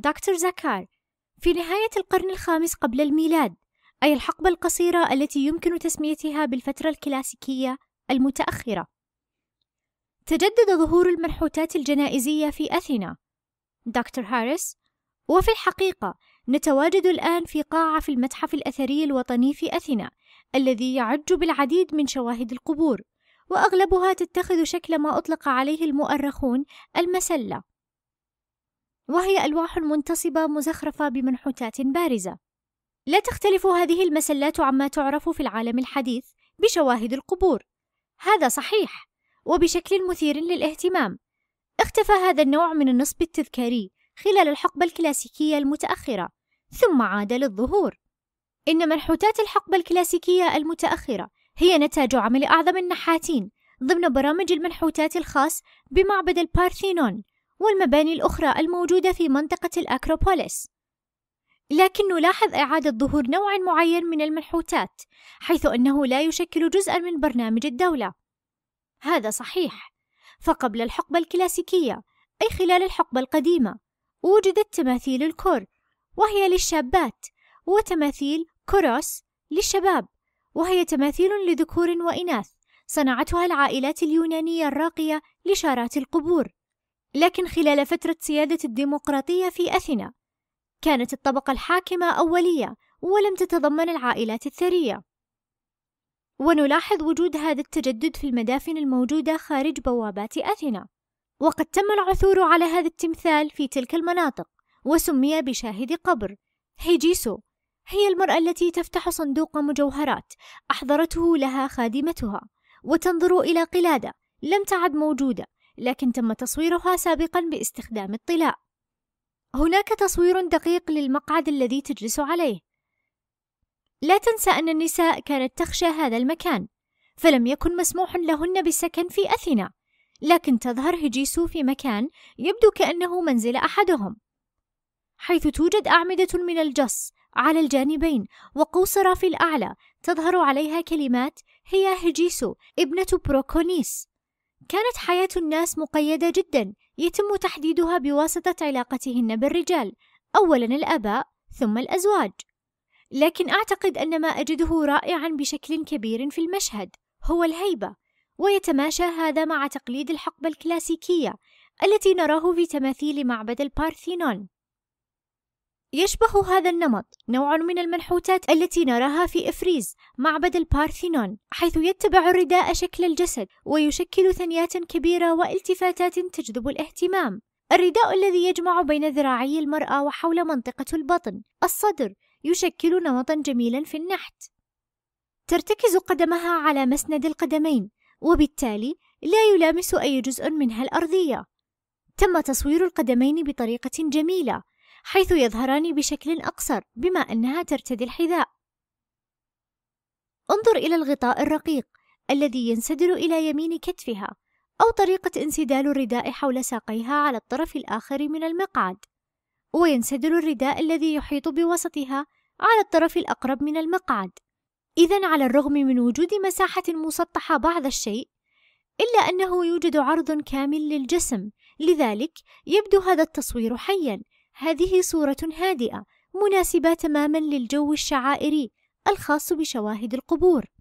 دكتور زكار في نهاية القرن الخامس قبل الميلاد أي الحقبة القصيرة التي يمكن تسميتها بالفترة الكلاسيكية المتأخرة تجدد ظهور المنحوتات الجنائزية في أثينا دكتور هاريس وفي الحقيقة نتواجد الآن في قاعة في المتحف الأثري الوطني في أثينا الذي يعج بالعديد من شواهد القبور وأغلبها تتخذ شكل ما أطلق عليه المؤرخون المسلة وهي ألواح منتصبة مزخرفة بمنحوتات بارزة. لا تختلف هذه المسلات عما تعرف في العالم الحديث بشواهد القبور. هذا صحيح، وبشكل مثير للاهتمام. اختفى هذا النوع من النصب التذكاري خلال الحقبة الكلاسيكية المتأخرة، ثم عاد للظهور. إن منحوتات الحقبة الكلاسيكية المتأخرة هي نتاج عمل أعظم النحاتين ضمن برامج المنحوتات الخاص بمعبد البارثينون والمباني الأخرى الموجودة في منطقة الأكروبوليس لكن نلاحظ إعادة ظهور نوع معين من المنحوتات حيث أنه لا يشكل جزءا من برنامج الدولة هذا صحيح فقبل الحقبة الكلاسيكية أي خلال الحقبة القديمة وجدت تماثيل الكور وهي للشابات وتماثيل كوروس للشباب وهي تماثيل لذكور وإناث صنعتها العائلات اليونانية الراقية لشارات القبور لكن خلال فترة سيادة الديمقراطية في أثينا كانت الطبقة الحاكمة أولية ولم تتضمن العائلات الثرية ونلاحظ وجود هذا التجدد في المدافن الموجودة خارج بوابات أثينا وقد تم العثور على هذا التمثال في تلك المناطق وسمي بشاهد قبر هيجيسو هي المرأة التي تفتح صندوق مجوهرات أحضرته لها خادمتها وتنظر إلى قلادة لم تعد موجودة لكن تم تصويرها سابقا باستخدام الطلاء هناك تصوير دقيق للمقعد الذي تجلس عليه لا تنسى أن النساء كانت تخشى هذا المكان فلم يكن مسموح لهن بالسكن في أثينا لكن تظهر هجيسو في مكان يبدو كأنه منزل أحدهم حيث توجد أعمدة من الجص على الجانبين وقوصرة في الأعلى تظهر عليها كلمات هي هجيسو ابنة بروكونيس كانت حياة الناس مقيدة جدا يتم تحديدها بواسطة علاقتهن بالرجال أولا الآباء ثم الأزواج لكن أعتقد أن ما أجده رائعا بشكل كبير في المشهد هو الهيبة ويتماشى هذا مع تقليد الحقبة الكلاسيكية التي نراه في تماثيل معبد البارثينون يشبه هذا النمط نوع من المنحوتات التي نراها في إفريز معبد البارثينون حيث يتبع الرداء شكل الجسد ويشكل ثنيات كبيرة والتفاتات تجذب الاهتمام الرداء الذي يجمع بين ذراعي المرأة وحول منطقة البطن الصدر يشكل نمطا جميلا في النحت ترتكز قدمها على مسند القدمين وبالتالي لا يلامس أي جزء منها الأرضية تم تصوير القدمين بطريقة جميلة حيث يظهران بشكل أقصر بما أنها ترتدي الحذاء. انظر إلى الغطاء الرقيق الذي ينسدل إلى يمين كتفها أو طريقة انسدال الرداء حول ساقيها على الطرف الآخر من المقعد وينسدل الرداء الذي يحيط بوسطها على الطرف الأقرب من المقعد إذا على الرغم من وجود مساحة مسطحة بعض الشيء إلا أنه يوجد عرض كامل للجسم لذلك يبدو هذا التصوير حيا هذه صورة هادئة مناسبة تماما للجو الشعائري الخاص بشواهد القبور